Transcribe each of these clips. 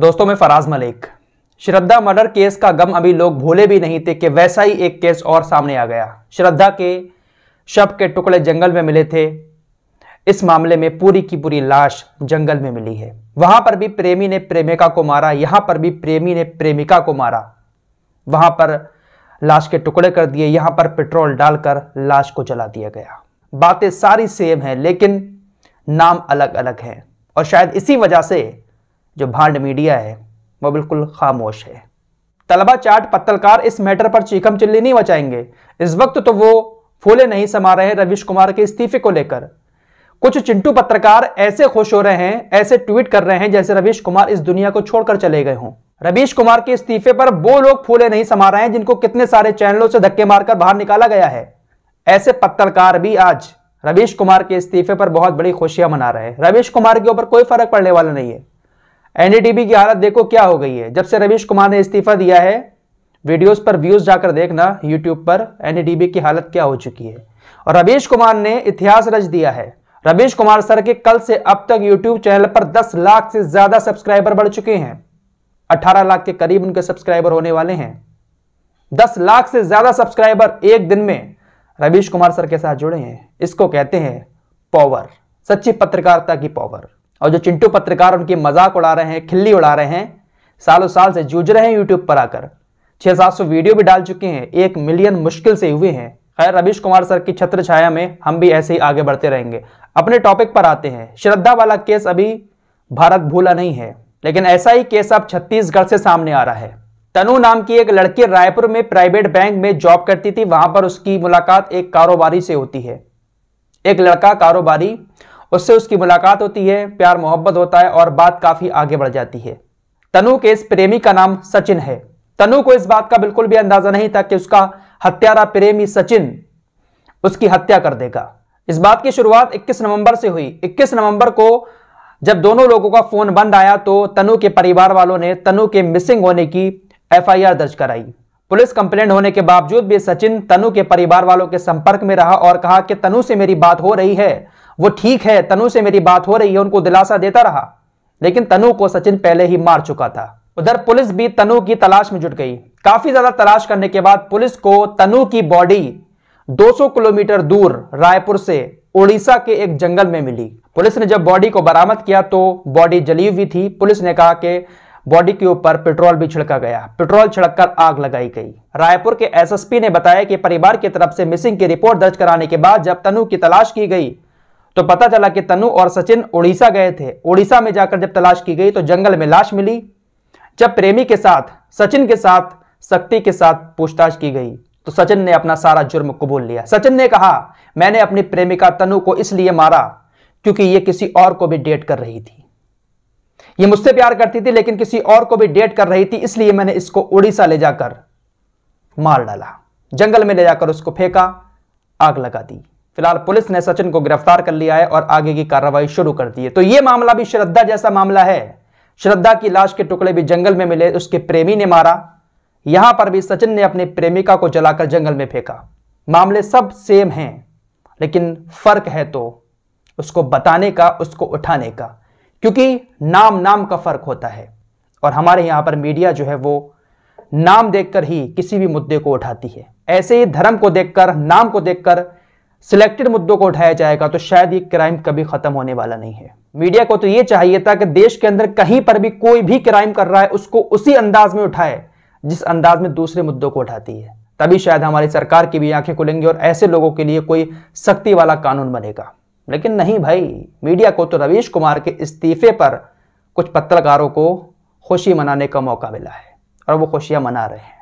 दोस्तों मैं Faraz Malik Shraddha murder case का गम अभी लोग भूले भी नहीं थे कि वैसा ही एक केस और सामने आ गया श्रद्धा के शव के टुकड़े जंगल में मिले थे इस मामले में पूरी की पूरी लाश जंगल में मिली है वहां पर भी प्रेमी ने प्रेमिका को मारा यहां पर भी प्रेमी ने प्रेमिका को मारा वहां पर लाश के टुकड़े कर दिए यहां पर पेट्रोल डालकर लाश को जला दिया गया बातें सारी सेम हैं लेकिन नाम अलग अलग हैं और शायद इसी वजह से जो भांड मीडिया है वो बिल्कुल खामोश है तलबा चाट पत्तलकार इस मैटर पर चीखम चिल्ली नहीं बचाएंगे इस वक्त तो वो फूले नहीं समा रहे रविश कुमार के इस्तीफे को लेकर कुछ चिंटू पत्रकार ऐसे खुश हो रहे हैं ऐसे ट्वीट कर रहे हैं जैसे रवीश कुमार इस दुनिया को छोड़कर चले गए हों रवीश कुमार के इस्तीफे पर वो लोग फूले नहीं समा रहे हैं जिनको कितने सारे चैनलों से धक्के मारकर बाहर निकाला गया है ऐसे पत्रकार भी आज रवीश कुमार के इस्तीफे पर बहुत बड़ी खुशियां मना रहे हैं रवीश कुमार के ऊपर कोई फर्क पड़ने वाला नहीं है एनडीटीवी की हालत देखो क्या हो गई है जब से रवीश कुमार ने इस्तीफा दिया है वीडियोस पर व्यूज जाकर देखना यूट्यूब पर एनडीटीवी की हालत क्या हो चुकी है और रवीश कुमार ने इतिहास रच दिया है रवीश कुमार सर के कल से अब तक यूट्यूब चैनल पर दस लाख से ज्यादा सब्सक्राइबर बढ़ चुके हैं अठारह लाख के करीब उनके सब्सक्राइबर होने वाले हैं दस लाख से ज्यादा सब्सक्राइबर एक दिन में रवीश कुमार सर के साथ जुड़े हैं इसको कहते हैं पावर सच्ची पत्रकारिता की पावर और जो चिंटू पत्रकार उनकी मजाक उड़ा रहे हैं खिल्ली उड़ा रहे हैं सालों साल से जूझ रहे हैं यूट्यूब पर आकर छह सात सौ वीडियो भी डाल चुके हैं एक मिलियन मुश्किल से हुए हैं खैर रवीश कुमार सर की छत्र छाया में हम भी ऐसे ही आगे बढ़ते रहेंगे अपने टॉपिक पर आते हैं श्रद्धा वाला केस अभी भारत भूला नहीं है लेकिन ऐसा ही केस अब छत्तीसगढ़ से सामने आ रहा है तनु नाम की एक लड़की रायपुर में प्राइवेट बैंक में जॉब करती थी वहां पर उसकी मुलाकात एक कारोबारी से होती है एक लड़का कारोबारी उससे उसकी मुलाकात होती है प्यार मोहब्बत होता है और बात काफी आगे बढ़ जाती है तनु के इस प्रेमी का नाम सचिन है तनु को इस बात का बिल्कुल भी अंदाजा नहीं था कि उसका हत्यारा प्रेमी सचिन उसकी हत्या कर देगा इस बात की शुरुआत 21 नवंबर से हुई 21 नवंबर को जब दोनों लोगों का फोन बंद आया तो तनु के परिवार वालों ने तनु के मिसिंग होने की एफआईआर दर्ज कराई पुलिस कंप्लेंट होने के बावजूद भी सचिन तनु के परिवार वालों के संपर्क में रहा और कहा कि तनु से मेरी बात हो रही है वो ठीक है तनु से मेरी बात हो रही है उनको दिलासा देता रहा लेकिन तनु को सचिन पहले ही मार चुका था उधर पुलिस भी तनु की तलाश में जुट गई काफी ज्यादा तलाश करने के बाद पुलिस को तनु की बॉडी 200 किलोमीटर दूर रायपुर से उड़ीसा के एक जंगल में मिली पुलिस ने जब बॉडी को बरामद किया तो बॉडी जली हुई थी पुलिस ने कहा कि बॉडी के ऊपर पेट्रोल भी छिड़का गया पेट्रोल छिड़ककर आग लगाई गई रायपुर के एसएसपी ने बताया कि परिवार की तरफ से मिसिंग की रिपोर्ट दर्ज कराने के बाद जब तनु की तलाश की गई तो पता चला कि तनु और सचिन उड़ीसा गए थे उड़ीसा में जाकर जब तलाश की गई तो जंगल में लाश मिली जब प्रेमी के साथ सचिन के साथ शक्ति के साथ पूछताछ की गई तो सचिन ने अपना सारा जुर्म कबूल लिया सचिन ने कहा मैंने अपनी प्रेमिका तनु को इसलिए मारा क्योंकि यह किसी और को भी डेट कर रही थी यह मुझसे प्यार करती थी लेकिन किसी और को भी डेट कर रही थी इसलिए मैंने इसको उड़ीसा ले जाकर मार डाला जंगल में ले जाकर उसको फेंका आग लगा दी फिलहाल पुलिस ने सचिन को गिरफ्तार कर लिया है और आगे की कार्रवाई शुरू कर दी है तो यह मामला भी श्रद्धा जैसा मामला है श्रद्धा की लाश के टुकड़े भी जंगल में मिले उसके प्रेमी ने मारा यहां पर भी सचिन ने अपने प्रेमिका को जलाकर जंगल में फेंका मामले सब सेम हैं लेकिन फर्क है तो उसको बताने का उसको उठाने का क्योंकि नाम नाम का फर्क होता है और हमारे यहां पर मीडिया जो है वो नाम देखकर ही किसी भी मुद्दे को उठाती है ऐसे ही धर्म को देखकर नाम को देखकर सिलेक्टेड मुद्दों को उठाया जाएगा तो शायद ये क्राइम कभी खत्म होने वाला नहीं है मीडिया को तो ये चाहिए था कि देश के अंदर कहीं पर भी कोई भी क्राइम कर रहा है उसको उसी अंदाज में उठाए जिस अंदाज में दूसरे मुद्दों को उठाती है तभी शायद हमारी सरकार की भी आंखें खुलेंगी और ऐसे लोगों के लिए कोई सख्ती वाला कानून बनेगा लेकिन नहीं भाई मीडिया को तो रवीश कुमार के इस्तीफे पर कुछ पत्रकारों को खुशी मनाने का मौका मिला है और वो खुशियां मना रहे हैं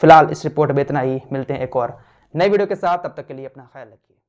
फिलहाल इस रिपोर्ट में इतना ही मिलते हैं एक और नई वीडियो के साथ तब तक के लिए अपना ख्याल रखिए